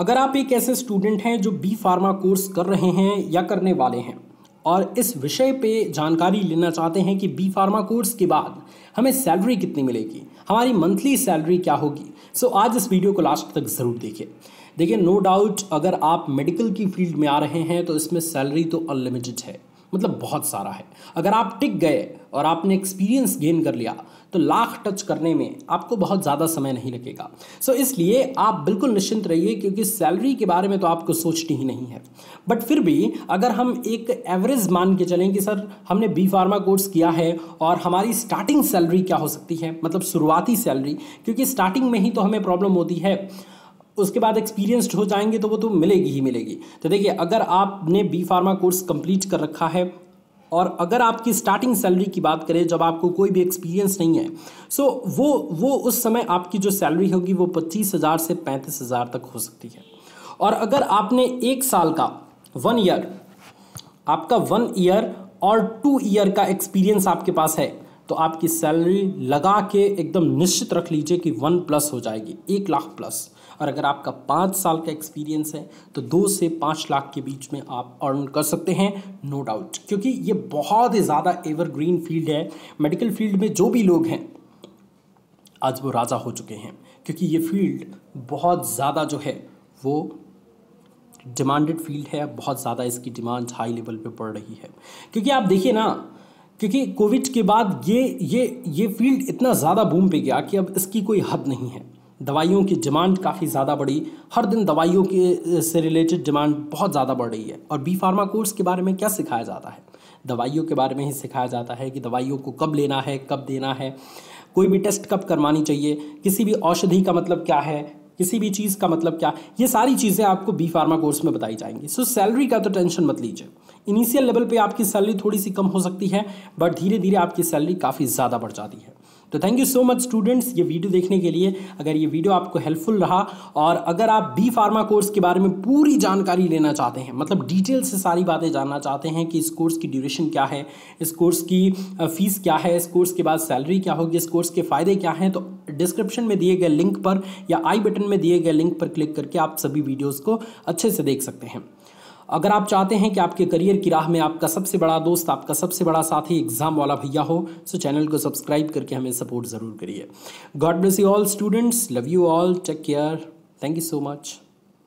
अगर आप एक ऐसे स्टूडेंट हैं जो बी फार्मा कोर्स कर रहे हैं या करने वाले हैं और इस विषय पे जानकारी लेना चाहते हैं कि बी फार्मा कोर्स के बाद हमें सैलरी कितनी मिलेगी हमारी मंथली सैलरी क्या होगी सो so, आज इस वीडियो को लास्ट तक ज़रूर देखिए देखिए नो डाउट अगर आप मेडिकल की फील्ड में आ रहे हैं तो इसमें सैलरी तो अनलिमिटेड है मतलब बहुत सारा है अगर आप टिक गए और आपने एक्सपीरियंस गेन कर लिया तो लाख टच करने में आपको बहुत ज़्यादा समय नहीं लगेगा सो so, इसलिए आप बिल्कुल निश्चिंत रहिए क्योंकि सैलरी के बारे में तो आपको सोचनी ही नहीं है बट फिर भी अगर हम एक एवरेज मान के चलें कि सर हमने बी फार्मा कोर्स किया है और हमारी स्टार्टिंग सैलरी क्या हो सकती है मतलब शुरुआती सैलरी क्योंकि स्टार्टिंग में ही तो हमें प्रॉब्लम होती है उसके बाद एक्सपीरियंस्ड हो जाएंगे तो वो तो मिलेगी ही मिलेगी तो देखिए अगर आपने बी फार्मा कोर्स कंप्लीट कर रखा है और अगर आपकी स्टार्टिंग सैलरी की बात करें जब आपको कोई भी एक्सपीरियंस नहीं है सो so वो वो उस समय आपकी जो सैलरी होगी वो पच्चीस हज़ार से पैंतीस हज़ार तक हो सकती है और अगर आपने एक साल का वन ईयर आपका वन ईयर और टू ईयर का एक्सपीरियंस आपके पास है तो आपकी सैलरी लगा के एकदम निश्चित रख लीजिए कि वन प्लस हो जाएगी एक लाख प्लस और अगर आपका पाँच साल का एक्सपीरियंस है तो दो से पाँच लाख के बीच में आप अर्न कर सकते हैं नो डाउट क्योंकि ये बहुत ही ज़्यादा एवरग्रीन फील्ड है मेडिकल फील्ड में जो भी लोग हैं आज वो राजा हो चुके हैं क्योंकि ये फील्ड बहुत ज़्यादा जो है वो डिमांडेड फील्ड है बहुत ज़्यादा इसकी डिमांड हाई लेवल पे पड़ रही है क्योंकि आप देखिए ना क्योंकि कोविड के बाद ये ये ये फील्ड इतना ज़्यादा बूम पे गया कि अब इसकी कोई हद नहीं है दवाइयों की डिमांड काफ़ी ज़्यादा बढ़ी हर दिन दवाइयों के से रिलेटेड डिमांड बहुत ज़्यादा बढ़ रही है और बी फार्मा कोर्स के बारे में क्या सिखाया जाता है दवाइयों के बारे में ही सिखाया जाता है कि दवाइयों को कब लेना है कब देना है कोई भी टेस्ट कब करवानी चाहिए किसी भी औषधि का मतलब क्या है किसी भी चीज़ का मतलब क्या ये सारी चीज़ें आपको बी फार्मा कोर्स में बताई जाएंगी सो सैलरी का तो टेंशन मत लीजिए इनिशियल लेवल पे आपकी सैलरी थोड़ी सी कम हो सकती है बट धीरे धीरे आपकी सैलरी काफ़ी ज़्यादा बढ़ जाती है तो thank you so much students ये वीडियो देखने के लिए अगर ये वीडियो आपको हेल्पफुल रहा और अगर आप बी फार्मा कोर्स के बारे में पूरी जानकारी लेना चाहते हैं मतलब डिटेल से सारी बातें जानना चाहते हैं कि इस कोर्स की ड्यूरेशन क्या है इस कोर्स की फ़ीस क्या है इस कोर्स के बाद सैलरी क्या होगी इस कोर्स के फ़ायदे क्या हैं तो डिस्क्रिप्शन में दिए गए लिंक पर या आई बटन में दिए गए लिंक पर क्लिक करके आप सभी वीडियोज़ को अच्छे से देख सकते हैं अगर आप चाहते हैं कि आपके करियर की राह में आपका सबसे बड़ा दोस्त आपका सबसे बड़ा साथी एग्जाम वाला भैया हो सो तो चैनल को सब्सक्राइब करके हमें सपोर्ट ज़रूर करिए God bless you all students love you all take care thank you so much